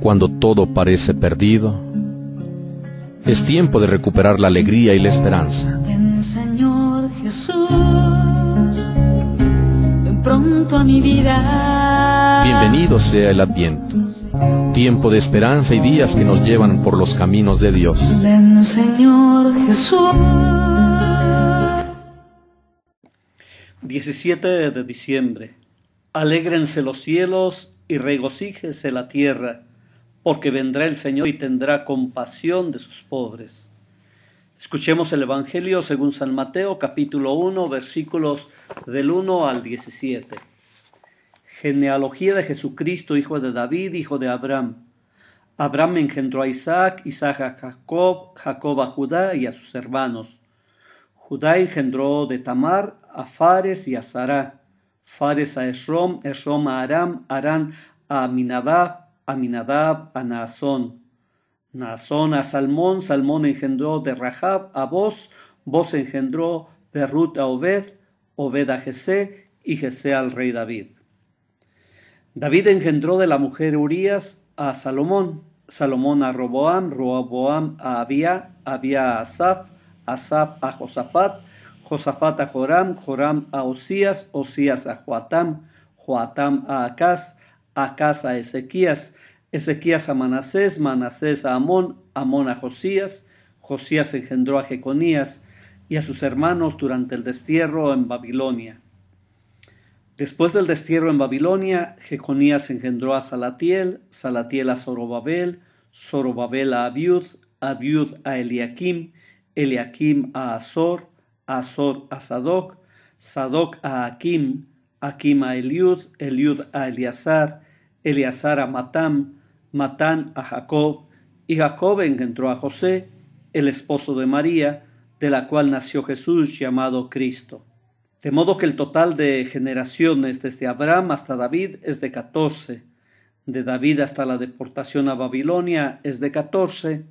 cuando todo parece perdido, es tiempo de recuperar la alegría y la esperanza. Ven Señor Jesús, pronto a mi vida. Bienvenido sea el Adviento, tiempo de esperanza y días que nos llevan por los caminos de Dios. Ven Señor Jesús. 17 de diciembre. Alégrense los cielos y regocíjese la tierra porque vendrá el Señor y tendrá compasión de sus pobres. Escuchemos el Evangelio según San Mateo capítulo 1 versículos del 1 al 17. Genealogía de Jesucristo, hijo de David, hijo de Abraham. Abraham engendró a Isaac, Isaac a Jacob, Jacob a Judá y a sus hermanos. Judá engendró de Tamar a Fares y a Sará, Fares a Esrom, Esrom a Aram, Aram a Minadá, a Minadab, a Naasón. Naasón a Salmón, Salmón engendró de Rahab a Vos, Vos engendró de Ruth a Obed, Obed a Jesé y Jesé al rey David. David engendró de la mujer Urías a Salomón, Salomón a Roboam, Roboam a Abia, Abia a Asaf, Asaf a Josafat, Josafat a Joram, Joram a Osías, Osías a Joatam, Joatam a Acaz, a casa a Ezequías, Ezequías a Manasés, Manasés a Amón, Amón a Josías, Josías engendró a Jeconías y a sus hermanos durante el destierro en Babilonia. Después del destierro en Babilonia, Jeconías engendró a Salatiel, Salatiel a Zorobabel, Zorobabel a Abiud, Abiud a Eliakim, Eliakim a Azor, Azor a Sadoc, Sadoc a Akim, Akim a Eliud, Eliud a Eleazar, Eleazar a Matán, Matán a Jacob, y Jacob engendró a José, el esposo de María, de la cual nació Jesús llamado Cristo. De modo que el total de generaciones desde Abraham hasta David es de catorce, de David hasta la deportación a Babilonia es de catorce,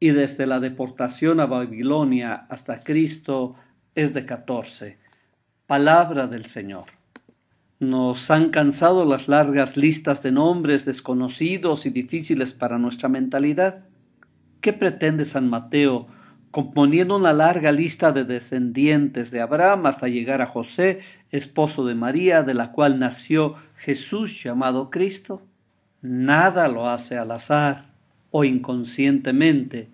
y desde la deportación a Babilonia hasta Cristo es de catorce. Palabra del Señor. Nos han cansado las largas listas de nombres desconocidos y difíciles para nuestra mentalidad. ¿Qué pretende San Mateo componiendo una larga lista de descendientes de Abraham hasta llegar a José, esposo de María, de la cual nació Jesús llamado Cristo? Nada lo hace al azar o inconscientemente.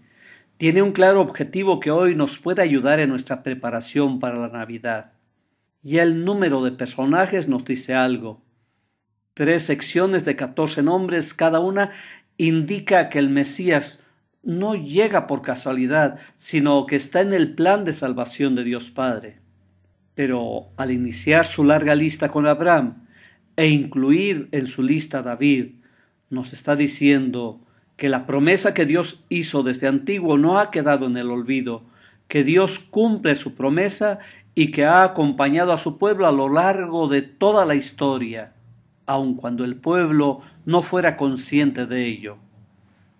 Tiene un claro objetivo que hoy nos puede ayudar en nuestra preparación para la Navidad. Ya el número de personajes nos dice algo. Tres secciones de catorce nombres cada una indica que el Mesías no llega por casualidad, sino que está en el plan de salvación de Dios Padre. Pero al iniciar su larga lista con Abraham e incluir en su lista a David, nos está diciendo que la promesa que Dios hizo desde antiguo no ha quedado en el olvido, que Dios cumple su promesa y que ha acompañado a su pueblo a lo largo de toda la historia, aun cuando el pueblo no fuera consciente de ello.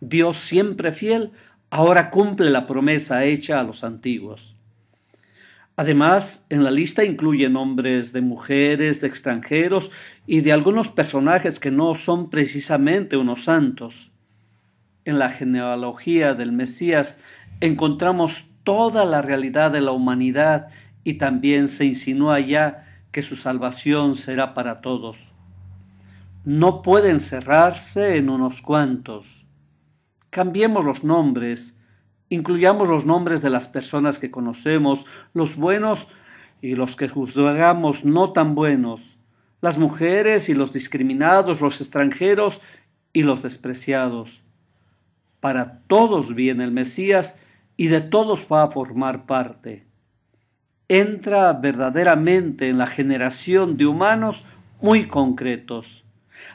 Dios siempre fiel ahora cumple la promesa hecha a los antiguos. Además, en la lista incluye nombres de mujeres, de extranjeros y de algunos personajes que no son precisamente unos santos. En la genealogía del Mesías encontramos toda la realidad de la humanidad y también se insinúa ya que su salvación será para todos. No puede encerrarse en unos cuantos. Cambiemos los nombres, incluyamos los nombres de las personas que conocemos, los buenos y los que juzgamos no tan buenos, las mujeres y los discriminados, los extranjeros y los despreciados. Para todos viene el Mesías y de todos va a formar parte entra verdaderamente en la generación de humanos muy concretos.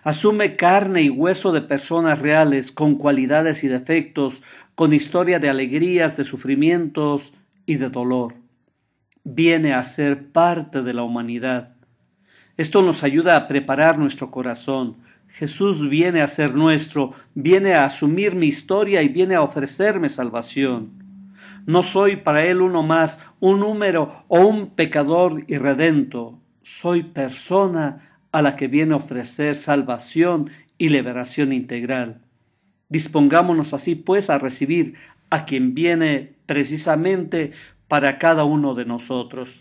Asume carne y hueso de personas reales, con cualidades y defectos, con historia de alegrías, de sufrimientos y de dolor. Viene a ser parte de la humanidad. Esto nos ayuda a preparar nuestro corazón. Jesús viene a ser nuestro, viene a asumir mi historia y viene a ofrecerme salvación. No soy para Él uno más, un número o un pecador irredento. Soy persona a la que viene a ofrecer salvación y liberación integral. Dispongámonos así pues a recibir a quien viene precisamente para cada uno de nosotros.